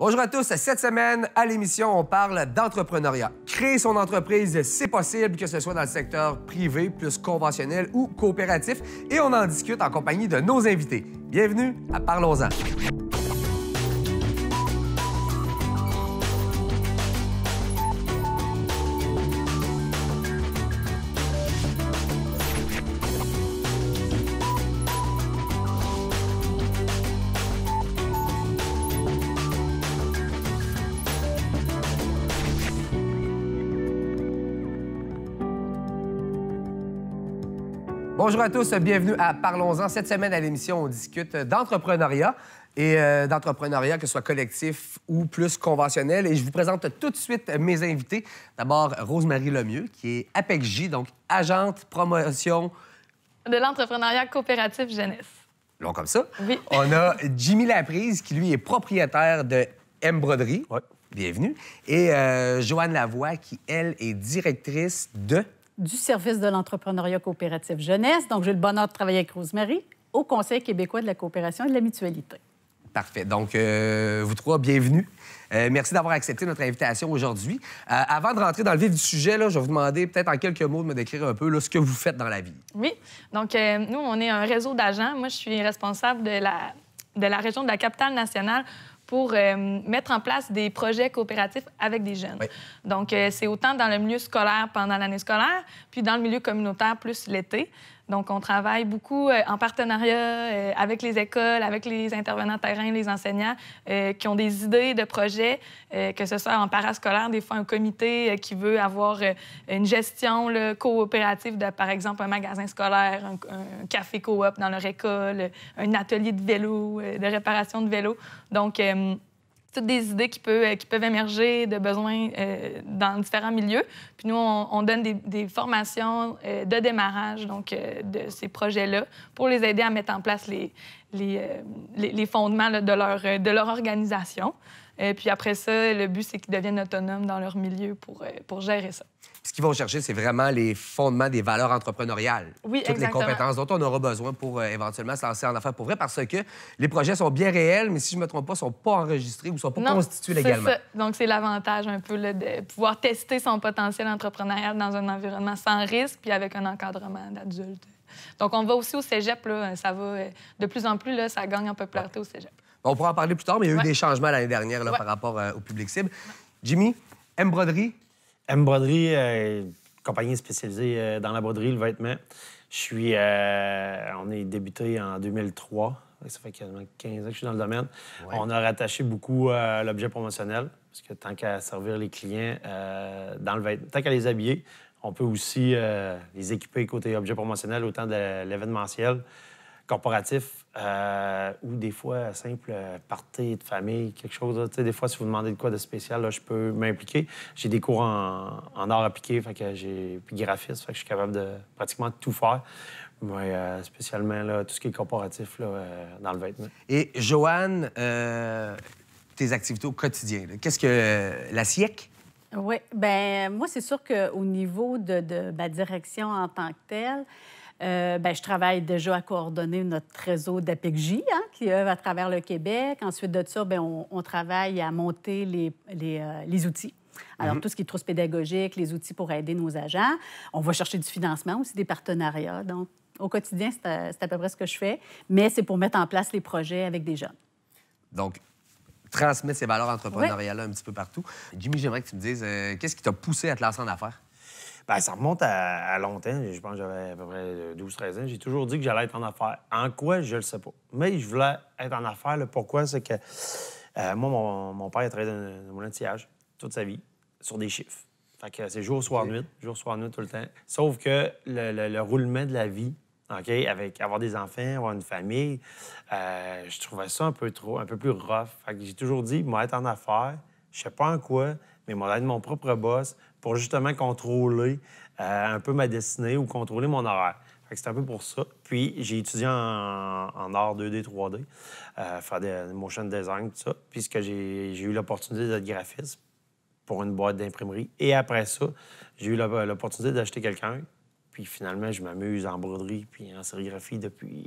Bonjour à tous. Cette semaine, à l'émission, on parle d'entrepreneuriat. Créer son entreprise, c'est possible, que ce soit dans le secteur privé, plus conventionnel ou coopératif, et on en discute en compagnie de nos invités. Bienvenue à Parlons-en. Bonjour à tous, bienvenue à Parlons-en. Cette semaine à l'émission, on discute d'entrepreneuriat et euh, d'entrepreneuriat, que ce soit collectif ou plus conventionnel. Et je vous présente tout de suite mes invités. D'abord, Rosemary Lemieux, qui est APECJ, donc agente promotion... De l'entrepreneuriat coopératif jeunesse. Long comme ça. Oui. on a Jimmy Laprise, qui lui est propriétaire de M Broderie. Bienvenue. Et euh, Joanne Lavoie, qui, elle, est directrice de du service de l'entrepreneuriat coopératif jeunesse. Donc, j'ai le bonheur de travailler avec Rosemary au Conseil québécois de la coopération et de la mutualité. Parfait. Donc, euh, vous trois, bienvenue. Euh, merci d'avoir accepté notre invitation aujourd'hui. Euh, avant de rentrer dans le vif du sujet, là, je vais vous demander peut-être en quelques mots de me décrire un peu ce que vous faites dans la vie. Oui. Donc, nous, on est un réseau d'agents. Moi, je suis responsable de la, de la région de la capitale nationale pour euh, mettre en place des projets coopératifs avec des jeunes. Donc, euh, c'est autant dans le milieu scolaire pendant l'année scolaire, puis dans le milieu communautaire plus l'été. Donc, on travaille beaucoup euh, en partenariat euh, avec les écoles, avec les intervenants terrain, les enseignants euh, qui ont des idées de projets, que ce soit en parascolaire, des fois un comité qui veut avoir une gestion coopérative de, par exemple, un magasin scolaire, un, un café coop dans leur école, un atelier de vélo, de réparation de vélo. Donc, toutes des idées qui peuvent, euh, émerger de besoins euh, dans différents milieux. Puis nous, on, donne des, formations euh, de démarrage donc, de ces projets-là pour les aider à mettre en place les, fondements de, leur, de leur organisation. puis après ça, le but, c'est qu'ils deviennent autonomes dans leur milieu pour, pour gérer ça. Ce qu'ils vont chercher, c'est vraiment les fondements des valeurs entrepreneuriales. Oui, Toutes les compétences dont on aura besoin pour euh, éventuellement se lancer en affaires pour vrai, parce que les projets sont bien réels, mais si je ne me trompe pas, sont pas enregistrés ou sont pas constitués légalement. Ça. Donc, c'est l'avantage un peu de pouvoir tester son potentiel entrepreneurial dans un environnement sans risque puis avec un encadrement d'adultes. Donc, on va aussi au cégep. Là, ça va euh, de plus en plus, là, ça gagne en popularité ouais. au cégep. On pourra en parler plus tard, mais il y a eu des changements l'année dernière là, par rapport euh, au public cible. Jimmy, Broderie... M Broderie, une euh, compagnie spécialisée euh, dans la broderie, le vêtement. Je suis, euh, on est débuté en 2003. Ça fait quasiment 15 ans que je suis dans le domaine. On a rattaché beaucoup l'objet promotionnel, parce que tant qu'à servir les clients dans le vêtement, tant qu'à les habiller, on peut aussi les équiper côté objet promotionnel, autant de l'événementiel corporatif euh, ou des fois, simple euh, partie de famille, quelque chose. des fois, si vous demandez de quoi de spécial, là, je peux m'impliquer. J'ai des cours en, en, art appliqué, fait que j'ai, puis graphisme, fait que je suis capable de pratiquement tout faire. Mais euh, spécialement, là, tout ce qui est corporatif là, dans le vêtement. Et Joanne, tes activités au quotidien, qu'est-ce que la SIEC? Oui, ben moi, c'est sûr qu'au niveau de, de ma direction en tant que telle, euh, ben, je travaille déjà à coordonner notre réseau d'APECJ hein, qui œuvre à travers le Québec. Ensuite de ça, ben, on, travaille à monter les, euh, outils. Alors, mhm. tout ce qui est trousse pédagogique, les outils pour aider nos agents. On va chercher du financement aussi, des partenariats. Donc, au quotidien, c'est euh, à, peu près ce que je fais, mais c'est pour mettre en place les projets avec des jeunes. Donc, transmettre ces valeurs entrepreneuriales là un petit peu partout. Jimmy, j'aimerais que tu me dises, qu'est-ce qui t'a poussé à te lancer en affaires? Ben, ça remonte à, longtemps. Je pense que j'avais à peu près 12-13 euh, ans. J'ai toujours dit que j'allais être en affaires. En quoi, je le sais pas. Mais je voulais être en affaires. pourquoi? C'est que euh, moi, mon, père a travaillé dans le moulin de toute sa vie sur des chiffres. Fait que c'est jour, soir, nuit, jour, soir, nuit tout le temps. Sauf que le, roulement de la vie, OK, avec avoir des enfants, avoir une famille, euh, je trouvais ça un peu trop, un peu plus rough. Fait que j'ai toujours dit, moi, être en affaires, je sais pas en quoi, mais moi donné mon propre boss pour justement contrôler euh, un peu ma destinée ou contrôler mon horaire. C'est un peu pour ça. Puis j'ai étudié en, art 2D, 3D, euh, faire des motion design, tout ça. Puis j'ai eu l'opportunité d'être graphiste pour une boîte d'imprimerie. Et après ça, j'ai eu l'opportunité d'acheter quelqu'un puis finalement, je m'amuse en broderie puis en sérigraphie depuis,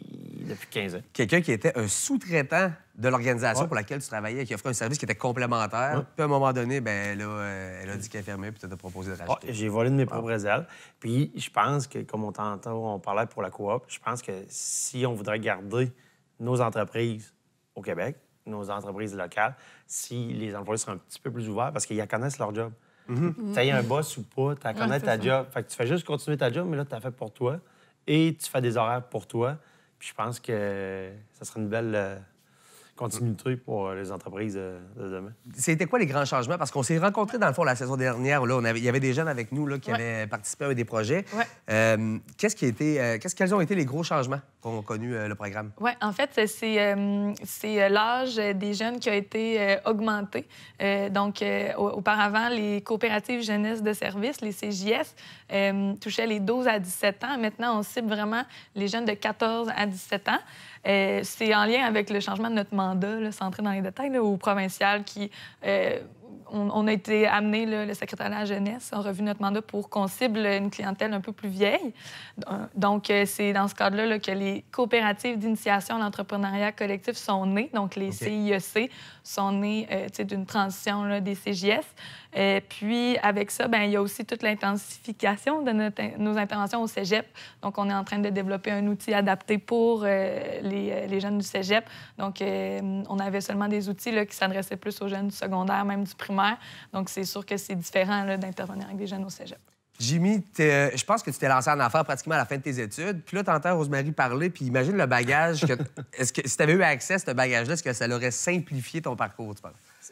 15 ans. Quelqu'un qui était un sous-traitant de l'organisation pour laquelle tu travaillais, qui offrait un service qui était complémentaire. Puis à un moment donné, ben là, euh, elle a dit qu'elle fermait, puis tu as proposé de racheter. j'ai volé de mes ah. propres ailes. Puis je pense que, comme on t'entend, on parlait pour la coop, je pense que si on voudrait garder nos entreprises au Québec, nos entreprises locales, si les employés seraient un petit peu plus ouverts, parce qu'ils connaissent leur job. Mhm. T'as Tu un boss ou pas, tu as même ta job. Fait que tu fais juste continuer ta job, mais là, tu as fait pour toi et tu fais des horaires pour toi. Puis je pense que ça sera une belle euh, continuité pour euh, les entreprises euh, de demain. C'était quoi les grands changements? Parce qu'on s'est rencontrés, dans le fond, la saison dernière. là, il y avait des jeunes avec nous là, qui avaient participé à des projets. qu'est-ce qui a qu'est-ce, quels ont été les gros changements? a connu euh, le programme? Oui, en fait, c'est euh, euh, l'âge des jeunes qui a été augmenté. donc, auparavant, les coopératives jeunesse de service, les CJS, touchaient les 12 à 17 ans. Maintenant, on cible vraiment les jeunes de 14 à 17 ans. c'est en lien avec le changement de notre mandat, là, dans les détails, au provincial qui on, a été amené, le secrétaire de la jeunesse a revu notre mandat pour qu'on cible une clientèle un peu plus vieille. Donc, euh, c'est dans ce cadre-là que les coopératives d'initiation à l'entrepreneuriat collectif sont nées. Donc, les CIEC e sont nées euh, d'une transition des CJS. Et puis, avec ça, ben, il y a aussi toute l'intensification de nos interventions au cégep. Donc, on est en train de développer un outil adapté pour euh, euh, les, jeunes du cégep. Donc, euh, on avait seulement des outils qui s'adressaient plus aux jeunes du secondaire, même du primaire. Donc, c'est sûr que c'est différent d'intervenir avec des jeunes au cégep. Jimmy, je pense que tu t'es lancé en affaires pratiquement à la fin de tes études. Puis là, entends Rosemary parler, puis imagine le bagage. Que... Est-ce que si eu accès à ce bagage-là, est-ce que ça l'aurait simplifié ton parcours,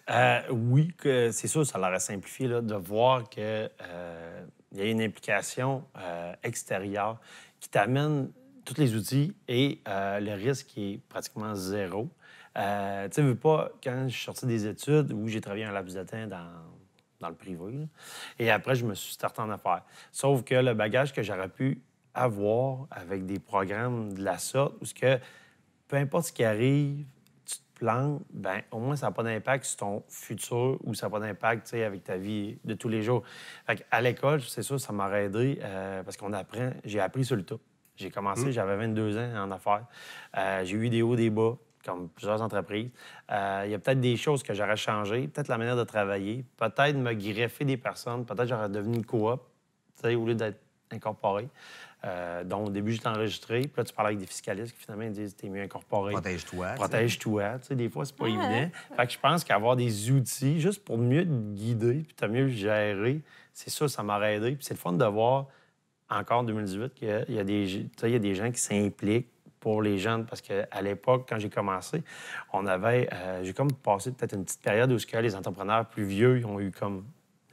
euh, oui, c'est sûr, ça leur a simplifié de voir qu'il euh, y a une implication euh, extérieure qui t'amène tous les outils et le risque est pratiquement zéro. tu sais, veux pas, quand je suis sorti des études, où j'ai travaillé un laps de dans, le privé, et après, je me suis starté en affaires. Sauf que le bagage que j'aurais pu avoir avec des programmes de la sorte, où ce que peu importe ce qui arrive, plan, ben, au moins, ça n'a pas d'impact sur ton futur ou ça n'a pas d'impact avec ta vie de tous les jours. Fait à l'école, c'est sûr, ça m'a aidé euh, parce qu'on apprend, j'ai appris sur le tas. J'ai commencé, mmh. j'avais 22 ans en affaires. Euh, j'ai eu des hauts, des bas, comme plusieurs entreprises. Euh, il y a peut-être des choses que j'aurais changé, peut-être la manière de travailler, peut-être me greffer des personnes, peut-être j'aurais devenu coop, au lieu d'être incorporé. Euh, donc, au début, j'étais enregistré. Puis là, tu parles avec des fiscalistes qui finalement disent T'es mieux incorporé. Protège-toi. Protège-toi. Tu sais, des fois, c'est pas ah, évident. Fait que je pense qu'avoir des outils juste pour mieux te guider, puis t'as mieux gérer, c'est ça, ça m'aurait aidé. Puis c'est le fun de voir encore en 2018 qu'il y, a des, des gens qui s'impliquent pour les jeunes parce qu'à l'époque, quand j'ai commencé, on avait. Euh, j'ai comme passé peut-être une petite période où ce que les entrepreneurs plus vieux ils ont eu comme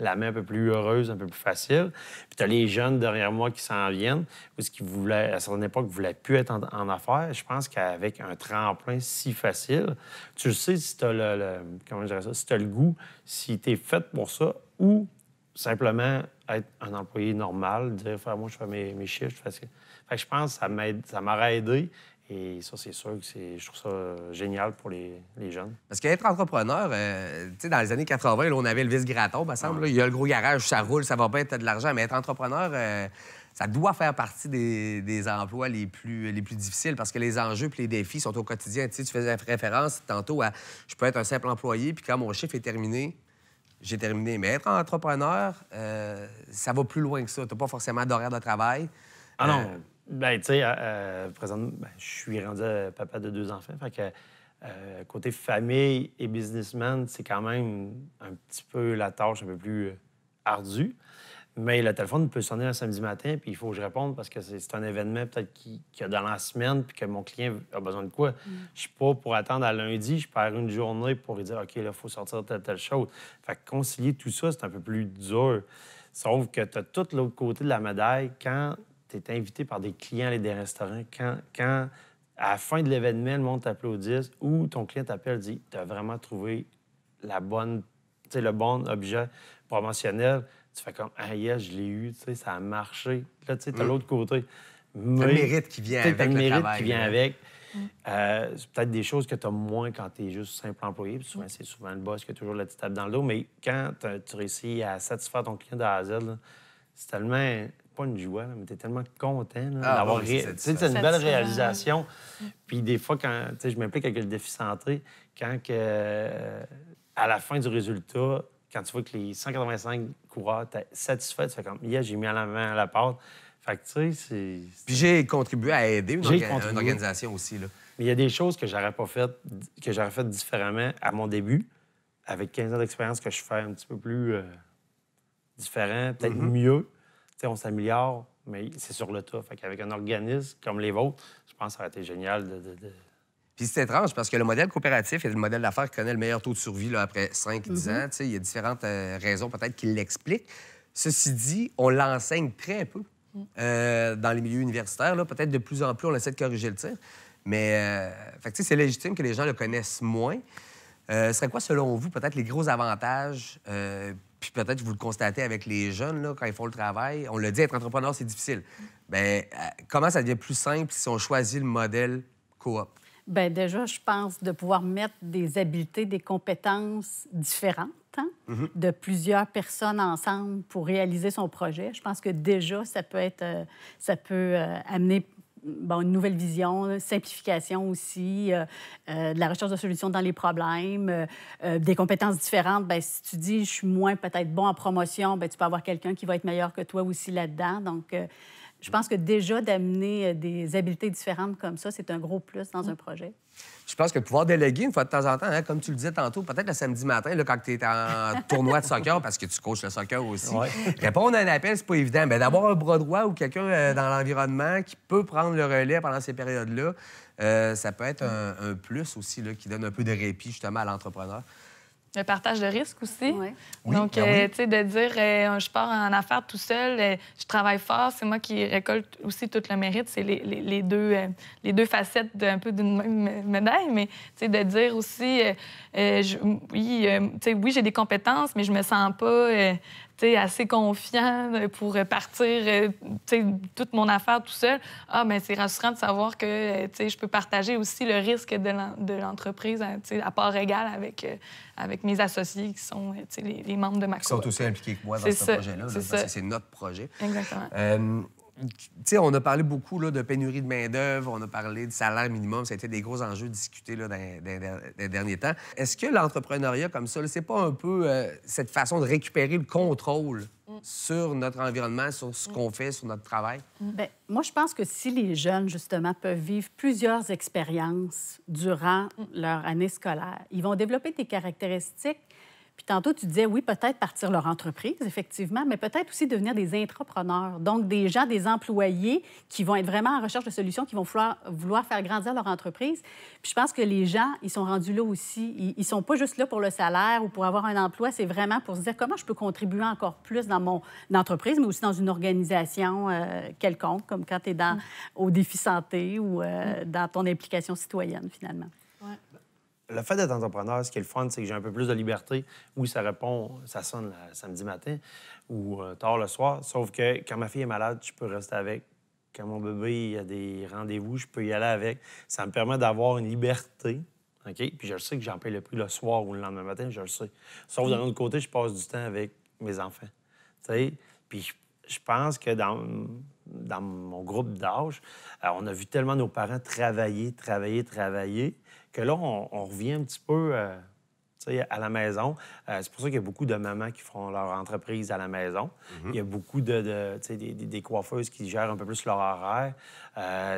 la main un peu plus heureuse, un peu plus facile. Puis tu as les jeunes derrière moi qui s'en viennent, ou ce qui voulaient, à certaines époques, voulaient plus être en, affaires. Je pense qu'avec un tremplin si facile, tu sais si tu as le, comment si goût, si tu es fait pour ça, ou simplement être un employé normal, dire, moi, je fais mes, chiffres, je fais Fait que je pense que ça m'aurait aidé et ça, c'est sûr que c'est, je trouve ça euh, génial pour les, jeunes. Parce qu'être entrepreneur, euh, tu sais, dans les années 80, on avait le vice-graton, me semble. il y a le gros garage, ça roule, ça va pas être de l'argent. Mais être entrepreneur, euh, ça doit faire partie des, emplois les plus, les plus difficiles parce que les enjeux et les défis sont au quotidien. Tu, faisais référence tantôt à je peux être un simple employé, puis quand mon chiffre est terminé, j'ai terminé. Mais être entrepreneur, ça va plus loin que ça. Tu n'as pas forcément d'horaire de travail. Ah non, ben, tu sais, euh, euh, présentement, ben, je suis rendu papa de deux enfants. Fait que euh, côté famille et businessman, c'est quand même un petit peu la tâche un peu plus ardue. Mais le téléphone peut sonner un samedi matin, puis il faut que je réponde parce que c'est un événement peut-être qui, qui a dans la semaine, puis que mon client a besoin de quoi. Mm. Je suis pas pour attendre à lundi, je perds une journée pour lui dire OK, là, il faut sortir telle, telle chose. Fait que concilier tout ça, c'est un peu plus dur. Sauf que tu as tout l'autre côté de la médaille quand tu invité par des clients et des restaurants. Quand, à la fin de l'événement, le monde t'applaudit ou ton client t'appelle et dit Tu as vraiment trouvé la bonne, le bon objet promotionnel, tu fais comme Ah, yeah, je l'ai eu, ça a marché. Là, tu sais, mm. l'autre côté. le mérite qui vient avec. le mérite qui vient avec. Mm. Euh, c'est peut-être des choses que tu as moins quand tu es juste simple employé. souvent, mm. c'est souvent le boss qui a toujours la petite tape dans le dos. Mais quand tu réussis à satisfaire ton client de la c'est tellement pas une joie, mais t'es tellement content ah, d'avoir tu C'est une belle réalisation. Mm. Puis des fois, quand je m'implique avec le défi centré, quand à la fin du résultat, quand tu vois que les 185 coureurs, es satisfait, tu fais comme, yeah, j'ai mis à la main à la porte. Fait que, tu sais, c'est. Puis j'ai contribué à aider une, contribué. une organisation aussi, là. Mais il y a des choses que j'aurais pas faites, que j'aurais faites différemment à mon début, avec 15 ans d'expérience que je fais un petit peu plus euh, différent, peut-être mm-hmm. mieux on s'améliore, mais c'est sur le tas. Fait qu'avec un organisme comme les vôtres, je pense que ça aurait été génial de... Puis c'est étrange parce que le modèle coopératif est le modèle d'affaires qui connaît le meilleur taux de survie là, après 5-10 mm-hmm. ans. il y a différentes euh, raisons peut-être qui l'expliquent. Ceci dit, on l'enseigne très peu mm. euh, dans les milieux universitaires. Peut-être de plus en plus, on essaie de corriger le tir. Mais euh, c'est légitime que les gens le connaissent moins. ce serait quoi, selon vous, peut-être les gros avantages puis peut-être vous le constatez avec les jeunes, là, quand ils font le travail, on le dit, être entrepreneur, c'est difficile. Bien, euh, comment ça devient plus simple si on choisit le modèle coop? Bien, déjà, je pense de pouvoir mettre des habiletés, des compétences différentes hein, mhm. de plusieurs personnes ensemble pour réaliser son projet. Je pense que déjà, ça peut être, euh, ça peut euh, amener une nouvelle vision, simplification aussi, euh, euh, de la recherche de solutions dans les problèmes, euh, des compétences différentes. Bien, si tu dis je suis moins peut-être bon en promotion, bien, tu peux avoir quelqu'un qui va être meilleur que toi aussi là-dedans. Donc, je pense que déjà d'amener euh, des habiletés différentes comme ça, c'est un gros plus dans un projet. Je pense que pouvoir déléguer une fois de temps en temps, hein, comme tu le disais tantôt, peut-être le samedi matin, là, quand tu es en tournoi de soccer, parce que tu coaches le soccer aussi, répondre à un appel, c'est pas évident. Mais d'avoir un bras droit ou quelqu'un euh, dans l'environnement qui peut prendre le relais pendant ces périodes-là, euh, ça peut être un, plus aussi là, qui donne un peu de répit justement à l'entrepreneur. Le partage de risque aussi. Donc, ben euh, tu sais, de dire, euh, je pars en affaires tout seul, euh, je travaille fort, c'est moi qui récolte aussi tout le mérite. C'est les, les, deux, les deux facettes d'un peu d'une même médaille. Mais, tu sais, de dire aussi, je, oui, oui j'ai des compétences, mais je me sens pas assez confiant euh, pour euh, partir euh, toute mon affaire tout seul, ah, mais c'est rassurant de savoir que je peux partager aussi le risque de l'entreprise hein, à part égale avec, avec mes associés qui sont les, membres de ma Qui sont aussi impliqués que moi dans ce projet-là. C'est notre projet. Exactement on a parlé beaucoup là, de pénurie de main-d'œuvre, on a parlé de salaire minimum, ça a été des gros enjeux discutés là, dans, les derniers temps. Est-ce que l'entrepreneuriat comme ça, c'est pas un peu euh, cette façon de récupérer le contrôle mm. sur notre environnement, sur ce mm. qu'on fait, sur notre travail? Mm. Ben, moi, je pense que si les jeunes, justement, peuvent vivre plusieurs expériences durant leur année scolaire, ils vont développer des caractéristiques puis tantôt, tu disais, oui, peut-être partir leur entreprise, effectivement, mais peut-être aussi devenir des entrepreneurs. donc des gens, des employés qui vont être vraiment en recherche de solutions, qui vont vouloir, vouloir faire grandir leur entreprise. Puis je pense que les gens, ils sont rendus là aussi. Ils, ne sont pas juste là pour le salaire ou pour avoir un emploi, c'est vraiment pour se dire comment je peux contribuer encore plus dans mon entreprise, mais aussi dans une organisation euh, quelconque, comme quand tu es dans, mm. au défi santé ou euh, mm. dans ton implication citoyenne, finalement le fait d'être entrepreneur, ce qui est le fun, c'est que j'ai un peu plus de liberté. Oui, ça répond, ça sonne samedi matin ou euh, tard le soir. Sauf que quand ma fille est malade, je peux rester avec. Quand mon bébé a des rendez-vous, je peux y aller avec. Ça me permet d'avoir une liberté. OK? Puis je sais que j'en paye le prix le soir ou le lendemain matin, je le sais. Sauf d'un mm. autre côté, je passe du temps avec mes enfants. Tu sais? Puis je pense que dans, mon groupe d'âge, euh, on a vu tellement nos parents travailler, travailler, travailler, que là, on, revient un petit peu euh, à la maison. Euh, c'est pour ça qu'il y a beaucoup de mamans qui font leur entreprise à la maison. Mhm. Il y a beaucoup de, des, coiffeuses qui gèrent un peu plus leur horaire,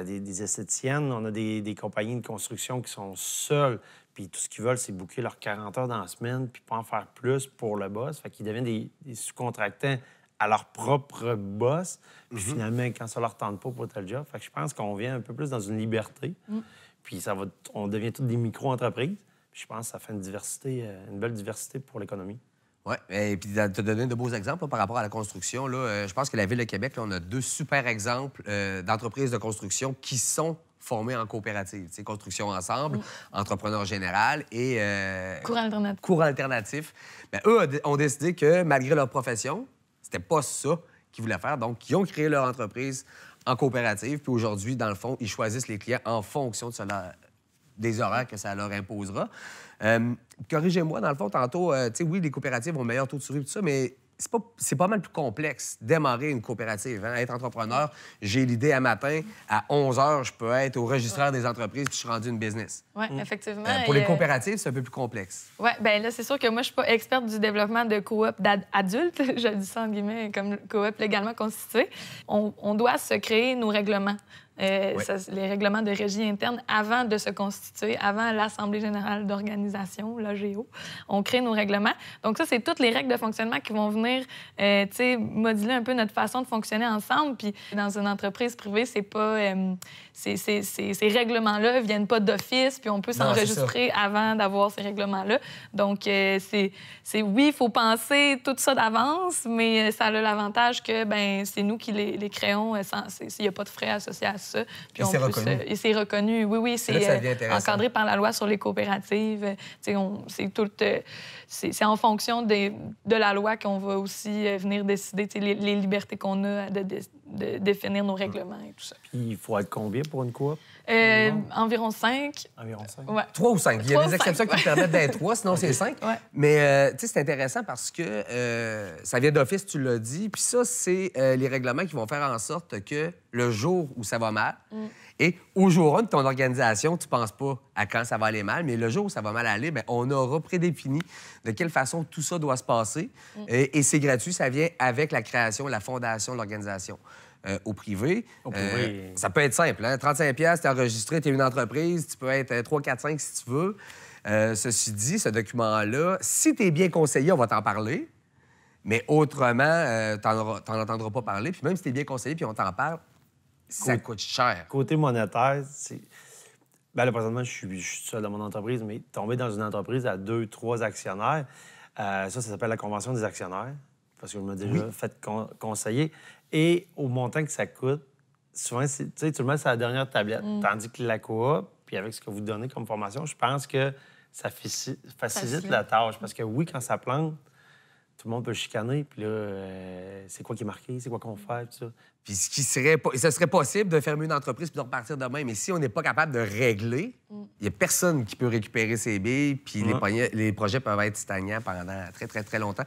des, esthéticiennes. On a des, compagnies de construction qui sont seules. Puis tout ce qu'ils veulent, c'est booker leurs 40 heures dans la semaine, puis pas en faire plus pour le boss. Fait qu'ils deviennent des sous-contractants à leur propre boss. Puis mhm. finalement, quand ça leur tente pas pour tel job, fait que je pense qu'on vient un peu plus dans une liberté. Mm. Puis ça va, on devient toutes des micro-entreprises. je pense que ça fait une diversité, euh, une belle diversité pour l'économie. Oui, et puis tu as donné de beaux exemples par rapport à la construction. Là, euh, je pense que la Ville de Québec, on a deux super exemples euh, d'entreprises de construction qui sont formées en coopérative. C'est construction ensemble, mm. entrepreneur général et... cours alternatif. Cours ben, eux ont décidé que, malgré leur profession, c'était pas ça qu'ils voulaient faire. Donc, ils ont créé leur entreprise en coopérative. Puis aujourd'hui, dans le fond, ils choisissent les clients en fonction de cela, des horaires que ça leur imposera. Euh, corrigez-moi, dans le fond, tantôt, euh, tu sais, oui, les coopératives ont meilleur taux de survie, tout ça, mais c'est pas, pas, mal plus complexe démarrer une coopérative, hein. être entrepreneur. J'ai l'idée à matin, à 11 heures, je peux être au registraire des entreprises puis je suis rendu une business. Oui, mm. effectivement. Euh, pour les euh, coopératives, c'est un peu plus complexe. Oui, bien là, c'est sûr que moi, je suis pas experte du développement de coop d'adultes, je dis ça en guillemets, comme coop légalement constituée. On, on doit se créer nos règlements. Euh, les règlements de régie interne avant de se constituer, avant l'Assemblée générale d'organisation, l'AGO. On crée nos règlements. Donc ça, c'est toutes les règles de fonctionnement qui vont venir euh, moduler un peu notre façon de fonctionner ensemble. Puis dans une entreprise privée, c'est pas... Euh, ces, règlements-là viennent pas d'office, puis on peut s'enregistrer avant d'avoir ces règlements-là. Donc euh, c'est... Oui, il faut penser tout ça d'avance, mais ça a l'avantage que ben, c'est nous qui les, créons. S'il n'y a pas de frais associés ça. et c'est reconnu. oui, oui, c'est euh, encadré par la loi sur les coopératives. Euh, c'est tout... Euh, c'est en fonction de la loi qu'on va aussi venir décider les, libertés qu'on a de, définir nos hum. règlements et tout ça. Puis il faut être combien pour une coop? Euh, environ cinq. Environ cinq. Trois ou cinq. Il y a des exceptions qui qui permettent d'être trois, sinon c'est cinq. Mais euh, tu sais, c'est intéressant parce que euh, ça vient d'office, tu l'as dit. Puis ça, c'est les règlements qui vont faire en sorte que le jour où ça va mal, mm. et au jour 1 de ton organisation, tu penses pas à quand ça va aller mal, mais le jour où ça va mal aller, ben, on aura prédéfini de quelle façon tout ça doit se passer. Mm. Et, c'est gratuit, ça vient avec la création, la fondation, de l'organisation. Euh, au euh, privé. ça peut être simple. Hein? 35 pièces, tu es enregistré, tu es une entreprise, tu peux être 3, 4, 5 si tu veux. Euh, ceci dit, ce document-là, si tu es bien conseillé, on va t'en parler. Mais autrement, tu n'en entendras pas parler. Puis même si tu es bien conseillé puis on t'en parle, ça coûte cher. Côté monétaire, c'est. Bien, là, présentement, je suis, seul dans mon entreprise, mais tomber dans une entreprise à deux, trois actionnaires, ça, ça s'appelle la convention des actionnaires. Parce que je me dis, oui. faites conseiller. Et au montant que ça coûte, souvent, tu le mets sur la dernière tablette. Mm. Tandis que la coop, puis avec ce que vous donnez comme formation, je pense que ça facilite la tâche. Mm. Parce que oui, quand ça plante, tout le monde peut chicaner, puis là, euh, c'est quoi qui est marqué, c'est quoi qu'on fait, tout ça. Puis ce qui serait, ce serait possible de fermer une entreprise puis de repartir demain, mais si on n'est pas capable de régler, mm. il n'y a personne qui peut récupérer ses billes, puis les, projets peuvent être stagnants pendant très, très, très longtemps.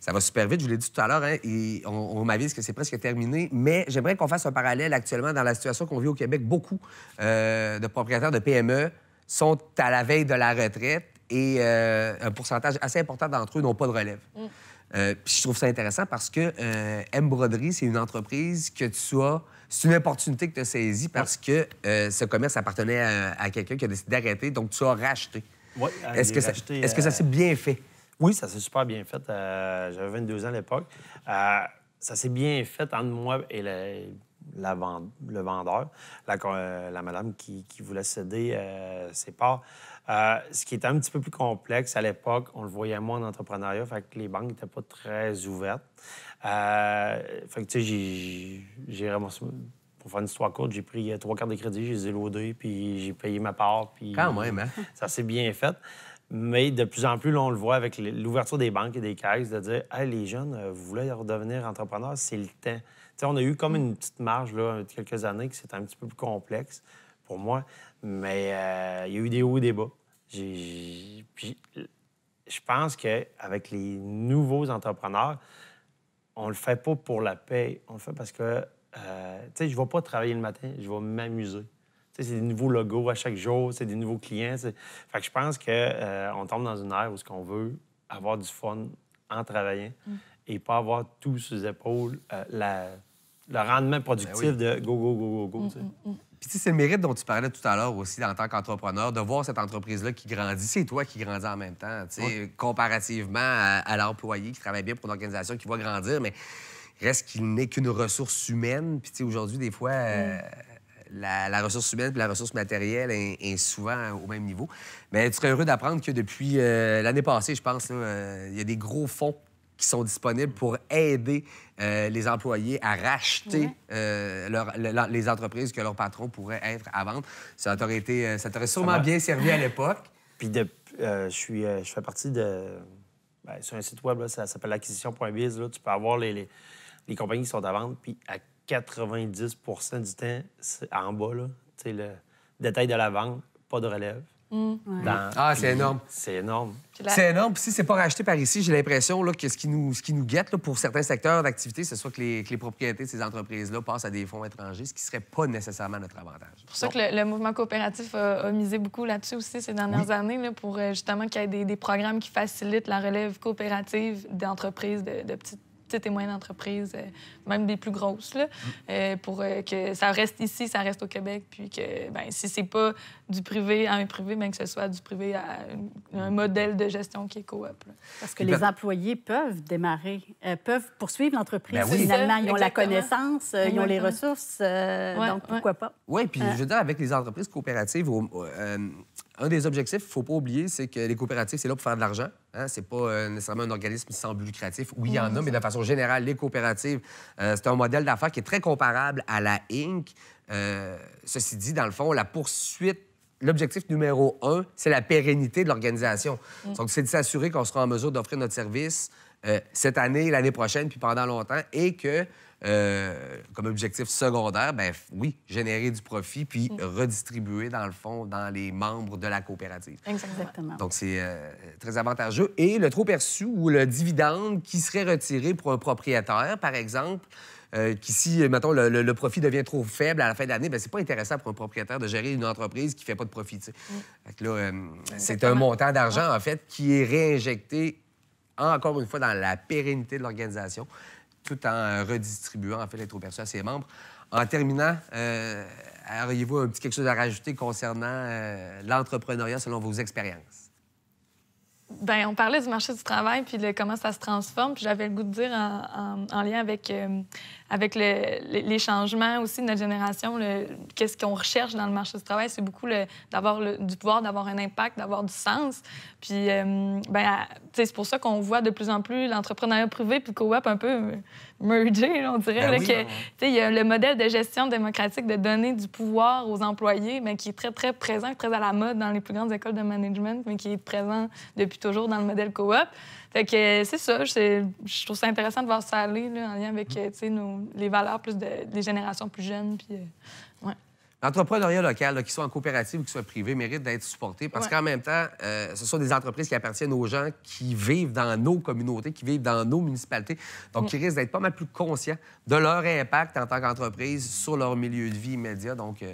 Ça va super vite, je vous l'ai dit tout à l'heure, hein, et on, m'avise que c'est presque terminé, mais j'aimerais qu'on fasse un parallèle actuellement dans la situation qu'on vit au Québec. Beaucoup euh, de propriétaires de PME sont à la veille de la retraite et euh, un pourcentage assez important d'entre eux n'ont pas de relève. Mm. Euh, puis je trouve ça intéressant parce que euh, M Broderie, c'est une entreprise que tu as. C'est une opportunité que tu as saisie parce que ce commerce appartenait à, quelqu'un qui a décidé d'arrêter, donc tu as racheté. Oui, Est-ce que, racheté, ça, est-ce que ça s'est bien fait? Oui, ça s'est super bien fait. j'avais 22 ans à l'époque. ça s'est bien fait entre moi et le, la le vendeur, la, la madame qui, qui voulait céder ses parts. Euh, ce qui était un petit peu plus complexe à l'époque, on le voyait moins en entrepreneuriat, fait que les banques n'étaient pas très ouvertes. Euh, j'ai vraiment pour faire une histoire courte, j'ai pris trois quarts de crédit, j'ai élaudé, puis j'ai payé ma part. Quand même, hein? Ça s'est bien fait. Mais de plus en plus, on le voit avec l'ouverture des banques et des caisses, de dire hey, les jeunes, euh, vous voulez redevenir entrepreneur, c'est le temps. on a eu comme une petite marge, là, quelques années, que c'était un petit peu plus complexe pour moi. Mais euh, il y a eu des hauts et des bas. puis, je pense qu'avec les nouveaux entrepreneurs, on le fait pas pour la paix. On le fait parce que, euh, tu sais, je vais pas travailler le matin, je vais m'amuser. Tu sais, c'est des nouveaux logos à chaque jour, c'est des nouveaux clients. Fait que je pense qu'on euh, on tombe dans une ère où ce qu'on veut avoir du fun en travaillant mm. et pas avoir tout sous les épaules la... le rendement ben productif de go, go, go, go, go. Mm, mm, c'est le mérite dont tu parlais tout à l'heure aussi en tant qu'entrepreneur, de voir cette entreprise-là qui grandit. C'est toi qui grandis en même temps, comparativement à, l'employé qui travaille bien pour une organisation qui va grandir, mais reste qu'il n'est qu'une ressource humaine. Puis aujourd'hui, des fois, euh, mm. la, ressource humaine et la ressource matérielle est, souvent au même niveau. Mais tu serais heureux d'apprendre que depuis euh, l'année passée, je pense, euh, il y a des gros fonds qui sont disponibles pour aider euh, les employés à racheter euh, les entreprises que leur patron pourrait être à vendre. Ça t'aurait, euh, sûrement bien servi à l'époque. Puis de, je, suis, je fais partie de... Ben, sur un site web, ça s'appelle acquisition.biz. Là, tu peux avoir les, compagnies qui sont à vendre, puis à 90 du temps, c'est en bas, là, le détail de la vente, pas de relève. Ah, c'est énorme. C'est énorme. C'est énorme. si c'est pas racheté par ici, j'ai l'impression que ce qui nous, qui nous guette pour certains secteurs d'activité, ce soit que les, propriétés de ces entreprises-là passent à des fonds étrangers, ce qui serait pas nécessairement notre avantage. C'est pour ça que le, mouvement coopératif a, misé beaucoup là-dessus aussi ces dernières années, là, pour euh, justement qu'il y ait des, programmes qui facilitent la relève coopérative d'entreprises de, de petites et moyennes entreprises, euh, même des plus grosses, euh, pour euh, que ça reste ici, ça reste au Québec, puis que ben, si c'est pas du privé à un privé, même ben, que ce soit du privé à un modèle de gestion qui est coop. Parce que les ben employés peuvent démarrer, peuvent poursuivre l'entreprise. Ben finalement, ils ont la connaissance, ils ont les ressources, donc pourquoi pas. Oui, puis je veux avec les entreprises coopératives, un des objectifs, il ne faut pas oublier, c'est que les coopératives, c'est là pour faire de l'argent. Hein, c'est pas euh, nécessairement un organisme sans but lucratif. Oui, il y en a, mm. mais de façon générale, les coopératives, euh, c'est un modèle d'affaires qui est très comparable à la Inc. Euh, ceci dit, dans le fond, la poursuite, l'objectif numéro un, c'est la pérennité de l'organisation. Mm. Donc, c'est de s'assurer qu'on sera en mesure d'offrir notre service cette année, l'année prochaine, puis pendant longtemps, et que euh, comme objectif secondaire, ben oui, générer du profit puis mm. redistribuer, dans le fond, dans les membres de la coopérative. Exactement. Donc, c'est euh, très avantageux. Et le trop perçu ou le dividende qui serait retiré pour un propriétaire, par exemple, euh, qui, si, mettons, le, profit devient trop faible à la fin de l'année, ben, c'est pas intéressant pour un propriétaire de gérer une entreprise qui fait pas de profit. Mm. c'est un montant d'argent, en fait, qui est réinjecté, encore une fois, dans la pérennité de l'organisation tout en redistribuant, en fait, trop perçus à ses membres. En terminant, euh, auriez-vous un petit quelque chose à rajouter concernant euh, l'entrepreneuriat selon vos expériences? Bien, on parlait du marché du travail puis de comment ça se transforme. j'avais le goût de dire en, lien avec euh, avec les, changements aussi de notre génération, qu'est-ce qu'on recherche dans le marché du travail, c'est beaucoup d'avoir du pouvoir, d'avoir un impact, d'avoir du sens. Puis, euh, ben, c'est pour ça qu'on voit de plus en plus l'entrepreneuriat privé puis co-op un peu euh, merger, on dirait. Ben ben il y a le modèle de gestion démocratique de donner du pouvoir aux employés, mais qui est très, très présent, très à la mode dans les plus grandes écoles de management, mais qui est présent depuis toujours dans le modèle coop. Fait que c'est ça, je trouve ça intéressant de voir ça aller en lien avec mm. euh, nos, les valeurs plus des générations plus jeunes. Puis, euh, ouais. L'entrepreneuriat local, qu'il soit en coopérative ou qu'il soit privé, mérite d'être supporté parce qu'en même temps, euh, ce sont des entreprises qui appartiennent aux gens qui vivent dans nos communautés, qui vivent dans nos municipalités, donc qui risquent d'être pas mal plus conscients de leur impact en tant qu'entreprise sur leur milieu de vie immédiat. Donc, euh,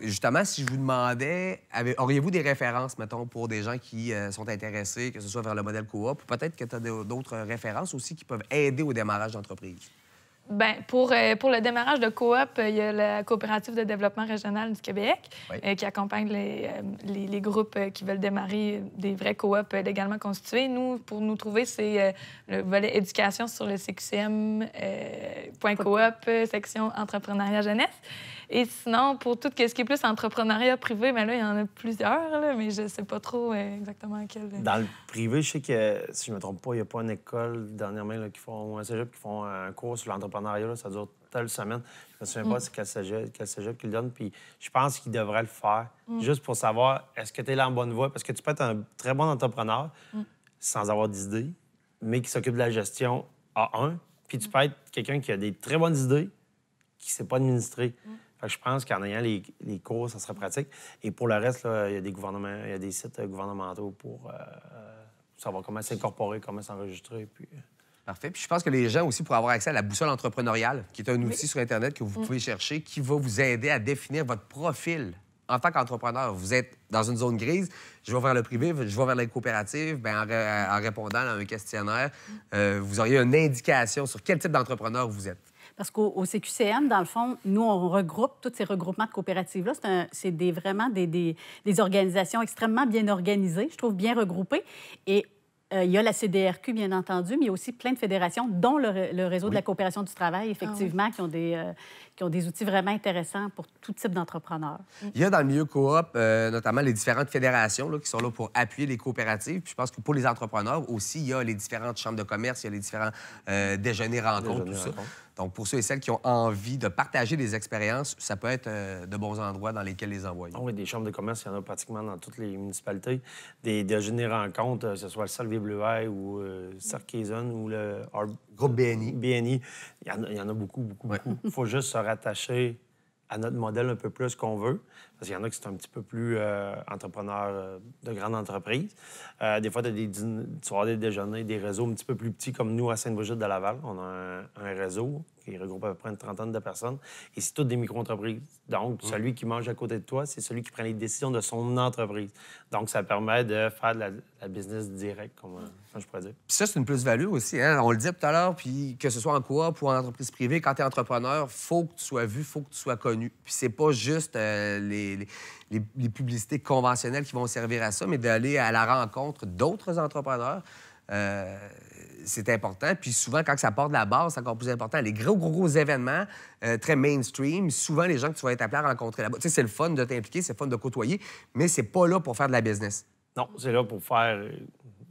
justement, si je vous demandais, auriez-vous des références, mettons, pour des gens qui sont intéressés, que ce soit vers le modèle coop, ou peut-être que tu as d'autres références aussi qui peuvent aider au démarrage d'entreprise? Bien, pour, euh, pour le démarrage de coop, euh, il y a la coopérative de développement régional du Québec euh, qui accompagne les, groupes qui veulent démarrer des vrais coop légalement constitués. Nous, pour nous trouver, c'est le volet éducation sur le CQCM point coop, euh, section entrepreneuriat jeunesse. Et sinon, pour tout ce qui est plus entrepreneuriat privé, ben là, il y en a plusieurs, mais je ne sais pas trop euh, exactement quel. Euh, Dans le privé, je sais que, si je ne me trompe pas, il n'y a pas une école dernièrement qui font un cégep qui font un cours sur l'entrepreneuriat. Ça dure telle semaine. Je ne me souviens pas mm. c'est quel cégep, cégep qu'ils donnent. Puis je pense qu'ils devraient le faire mm. juste pour savoir est-ce que tu es là en bonne voie. Parce que tu peux être un très bon entrepreneur mm. sans avoir d'idées, mais qui s'occupe de la gestion à un puis tu peux être quelqu'un qui a des très bonnes idées, qui ne sait pas administrer. Mm. je pense qu'en ayant les, les, cours, ça serait pratique. Et pour le reste, il y a des gouvernements, il y a des sites euh, gouvernementaux euh, pour savoir comment s'incorporer, comment s'enregistrer. Puis... Euh. Parfait. Puis je pense que les gens aussi pour avoir accès à la boussole entrepreneuriale, qui est un outil sur Internet que vous mm. pouvez chercher, qui va vous aider à définir votre profil en tant qu'entrepreneur, vous êtes dans une zone grise, je vais vers le privé, je vais vers les coopératives, ben, euh, en, répondant à un questionnaire, euh, vous auriez une indication sur quel type d'entrepreneur vous êtes. Parce qu'au CQCM, dans le fond, nous, on regroupe tous ces regroupements de coopératives-là. C'est des, vraiment des, des, organisations extrêmement bien organisées, je trouve bien regroupées. Et euh, il y a la CDRQ, bien entendu, mais il y a aussi plein de fédérations, dont le, Réseau de la coopération du travail, ah effectivement, qui ont des, qui ont des outils vraiment intéressants pour tout type d'entrepreneurs. Il y a dans le milieu coop, euh, notamment les différentes fédérations là, qui sont là pour appuyer les coopératives. Puis je pense que pour les entrepreneurs aussi, il y a les différentes chambres de commerce, il y a les différents euh, déjeuners, rencontres, tout ça. Donc, pour ceux et celles qui ont envie de partager des expériences, ça peut être euh, de bons endroits dans lesquels les envoyer. Ah oui, des chambres de commerce, il y en a pratiquement dans toutes les municipalités. Des déjeuners rencontres, que ce soit le salvé ou euh, ou le Groupe BNI. BNI. Il y, en a, beaucoup, beaucoup, beaucoup. Il faut juste se rattacher à notre modèle un peu plus qu'on veut. Parce qu'il y en a qui sont un petit peu plus euh, entrepreneurs euh, de grandes entreprises. Euh, des fois, tu as des soirées déjeuner des réseaux un petit peu plus petits, comme nous à Sainte-Brigitte de Laval. On a un réseau ils regroupent à peu près une trentaine de personnes. Et c'est toutes des micro-entreprises. Donc, mmh. celui qui mange à côté de toi, c'est celui qui prend les décisions de son entreprise. Donc, ça permet de faire de la, business directe, euh, comme, je pourrais dire. Puis ça, c'est une plus-value aussi. Hein? On le dit tout à l'heure, puis que ce soit en coop ou en entreprise privée, quand tu es entrepreneur, faut que tu sois vu, faut que tu sois connu. Puis c'est pas juste euh, les, les, publicités conventionnelles qui vont servir à ça, mais d'aller à la rencontre d'autres entrepreneurs. Euh, c'est important. Puis souvent, quand ça part de la base, c'est encore plus important. Les gros, gros, événements euh, très mainstream, souvent, les gens que tu vas être appelé à rencontrer là-bas, tu sais, c'est le fun de t'impliquer, c'est le fun de côtoyer, mais c'est pas là pour faire de la business. Non, c'est là pour faire euh,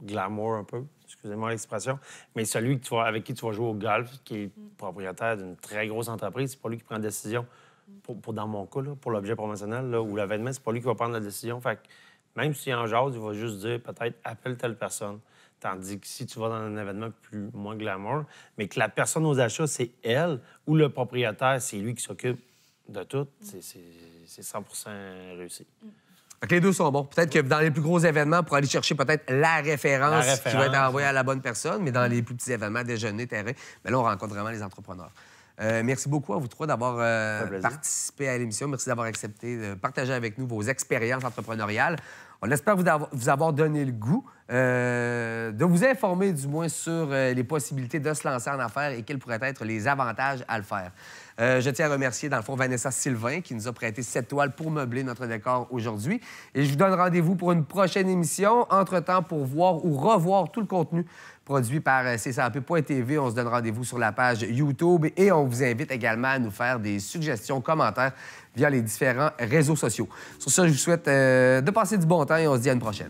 glamour un peu, excusez-moi l'expression, mais celui tu avec qui tu vas jouer au golf, qui est mm. propriétaire d'une très grosse entreprise, c'est pas lui qui prend la décision. Pour, dans mon cas, pour l'objet promotionnel ou l'événement, c'est pas lui qui va prendre la décision. Fait que même s'il en jase, il va juste dire peut-être appelle telle personne. Tandis que si tu vas dans un événement plus moins glamour, mais que la personne aux achats, c'est elle, ou le propriétaire, c'est lui qui s'occupe de tout, c'est 100 réussi. les deux sont bons. Peut-être que dans les plus gros événements, pour aller chercher peut-être la référence, qui va être envoyée à la bonne personne, mais dans les plus petits événements, déjeuner, terrain, bien là, on rencontre vraiment les entrepreneurs. Euh, merci beaucoup à vous trois d'avoir euh, participé à l'émission. Merci d'avoir accepté de partager avec nous vos expériences entrepreneuriales. On espère vous avoir donné le goût euh, de vous informer du moins sur euh, les possibilités de se lancer en affaires et quels pourraient être les avantages à le faire. Euh, je tiens à remercier, dans le fond, Vanessa Sylvain qui nous a prêté cette toile pour meubler notre décor aujourd'hui. Et je vous donne rendez-vous pour une prochaine émission. Entre-temps, pour voir ou revoir tout le contenu produit par euh, TV. On se donne rendez-vous sur la page YouTube et on vous invite également à nous faire des suggestions, commentaires via les différents réseaux sociaux. Sur ce, je vous souhaite euh, de passer du bon temps et on se dit à une prochaine.